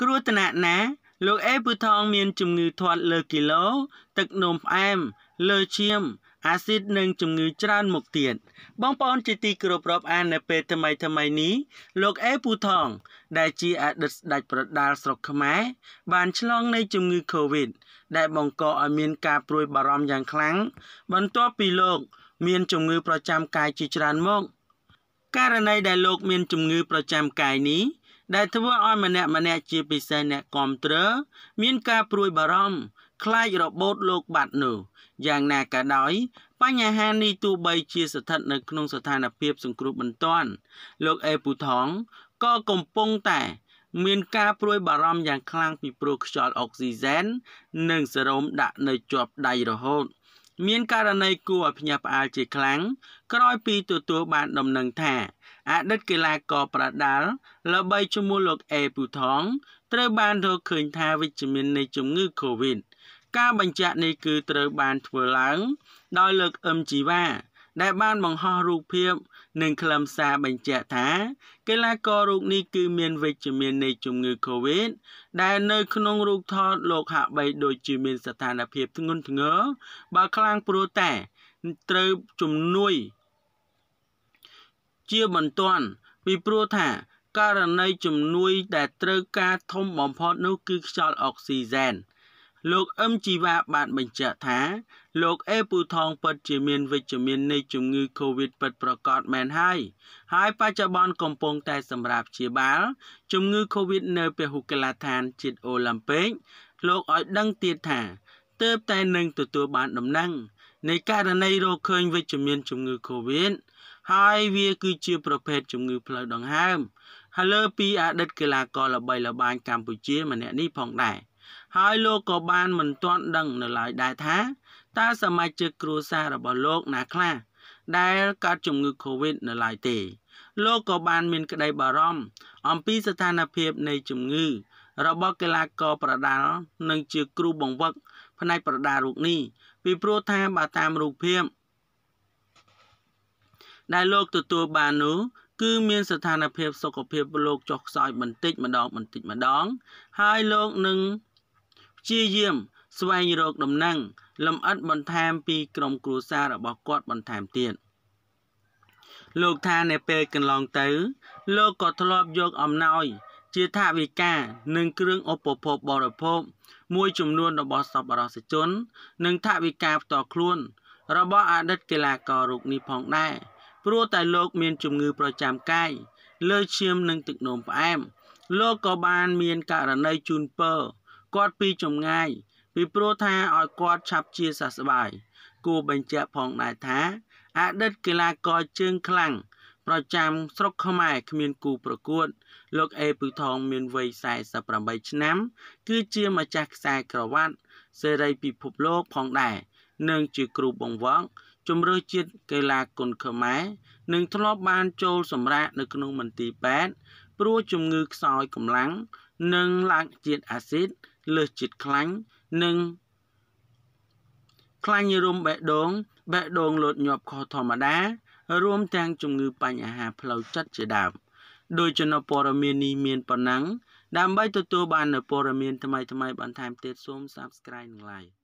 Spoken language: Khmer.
គ្រោះថ្នាក់ណាលោកអេពូថងមាន ជំងឺធាត់លើគីឡូទឹកនោមផ្អែមលើឈាមអាស៊ីតនិងជំងឺច្រើនមុខទៀតបងប្អូនជាទីគោរពរាប់អាននៅពេលថ្មីថ្មីនេះលោកអេពូថងដែលជាអតីតស្ដេចប្រដាល់ស្រុកខ្មែរបានឆ្លងនៃជំងឺ Covid ដែលបង្កឲ្យមានការព្រួយបារម្ភយ៉ាងខ្លាំងបន្ទាប់ពីលោក មានជំងឺ ប្រចាំកាយជាច្រើនមុខករណីដែលលោក មានជំងឺប្រចាំកាយនេះដែលធ្វើឲ្យម្នាក់ម្នាក់ជាពិសេសអ្នកគាំទ្រមានការព្រួយបារម្ភខ្លាចរបូតលោក បាត់នោះយ៉ាងណាក៏ដោយបញ្ហានេះទោះបីជាស្ថិតនៅក្នុងស្ថានភាព សង្គ្រោះបន្ទាន់ លោកអេពូថងក៏កំពុងតែ មានការព្រួយបារម្ភយ៉ាងខ្លាំងពីព្រោះខ្យល់អុកស៊ីហ្សែននិងសេរ៉ូមដាក់នៅជាប់ដៃរហូត មានករណីគួរឲ្យភ្ញាក់ផ្អើលជាខ្លាំងក្រោយពីទទួលបានដំណឹងថាអតីតកីឡាករប្រដាល់ល្បីជាមួយលោកអេពូថងត្រូវបានរកឃើញថាវិជ្ជមាននៃជំងឺ Covid ការបញ្ជាក់នេះគឺត្រូវបានធ្វើឡើងដោយលោកអឹមជីវ៉ាដែលបានបង្ហោះរូបភាព និងខ្លឹមសារបញ្ជាក់ថាកីឡាកររូបនេះគឺមានវិជ្ជមាននៃជំងឺ Covid ដែលនៅក្នុងរូបថតលោកហាក់បីដូចជាមានស្ថានភាពធ្ងន់ធ្ងរបើខ្លាំងព្រោះតែត្រូវជំនួយជាបន្ទាន់ពីព្រោះថាករណីជំនួយដែលត្រូវការធំបំផុតនោះគឺខ្យល់អុកស៊ីសែនលោកអឹមជីវ៉ាបានបញ្ជាក់ថាលោកអេពូថងពិតជាមានវិជ្ជមាននៃជំងឺ Covid ពិតប្រកបមែនហើយហើយបច្ចុប្បន្នកំពុងតែសម្រាប់ជាបាលជំងឺ Covid នៅពហុកីឡដ្ឋានជាតិអូឡ িম্প ពិកលោកឲ្យដឹងទៀតថាទើបតែនឹងទទួលបានដំណឹងនៃករណីរកឃើញវិជ្ជមានជំងឺ Covid ហើយវាគឺជា ប្រភេទជំងឺផ្លូវដង្ហើមហើយលើពីអតីតកីឡាករល្បីល្បាញកម្ពុជាម្នាក់នេះផងដែរហើយលោកក៏បានមិនទាន់ ដឹងនៅឡើយដែរថាតើសមាជិកគ្រួសាររបស់លោកណាខ្លះដែលកើតជំងឺ Covid នៅឡើយទេលោកក៏បាន មាន ក្តីបារម្ភអំពីស្ថានភាពនៃជំងឺ របស់កីឡាករប្រដាល់និងជាគ្រូបង្វឹកផ្នែកប្រដាល់រូបនេះពីព្រោះថាបើតាមរូបភាពដែលលោកទទួលបាននោះគឺមានស្ថានភាព សុខភាពលោកចុះខ្សោយបន្តិចម្ដងបន្តិចម្ដង ហើយលោកនឹងព្យាយាមស្វែងរកដំណឹងលំអិតបន្ថែមពីក្រុមគ្រួសាររបស់គាត់បន្ថែមទៀតលោកថានៅពេលកន្លងទៅ លោកក៏ធ្លាប់យកអំណោយ ជាថវិកានិង គ្រឿងឧបភោគបរិភោគមួយចំនួន របស់សប្បុរសជន និងថវិកាផ្ទាល់ខ្លួន របស់អតីតកីឡាកររូបនេះផងដែរព្រោះតែលោកមានជំងឺប្រចាំកាយលើឈាមនិងទឹកនោមផ្អែម លោកក៏បានមានករណីជូនពរគាត់ពីចម្ងាយពីព្រោះថាឲ្យគាត់ឆាប់ជាសះស្បើយគួរបញ្ជាក់ផងដែរថាអតីតកីឡាករជើងខ្លាំងប្រចាំស្រុកខ្មែរគ្មានគូប្រកួតលោកអេពឹថងមានវ័យ48ឆ្នាំ គឺជាម្ចាស់ខ្សែក្រវ៉ាត់សេរីពិភពលោកផងដែរនិងជាគ្រូបង្វឹកជំរឿជាតិកីឡាគុនខ្មែរនឹងធ្លាប់បាន ចូលសម្រាក នៅក្នុងមន្ទីរពេទ្យព្រោះជំងឺខ្សោយកម្លាំង និងឡើងជាតិអាស៊ីត លើសជាតិខ្លាញ់និងខ្លាញ់រំបេះដូងបេះដូងលោតញាប់ខុសធម្មតារួមទាំងជំងឺបញ្ហា ផ្លូវចិត្តជាដើមដោយចំណព័រមាននេះមានប៉ុណ្ណឹងដើម្បីទទួលបាននូវព័ត៌មានថ្មីៗបន្ថែមទៀតសូម Subscribe និង Like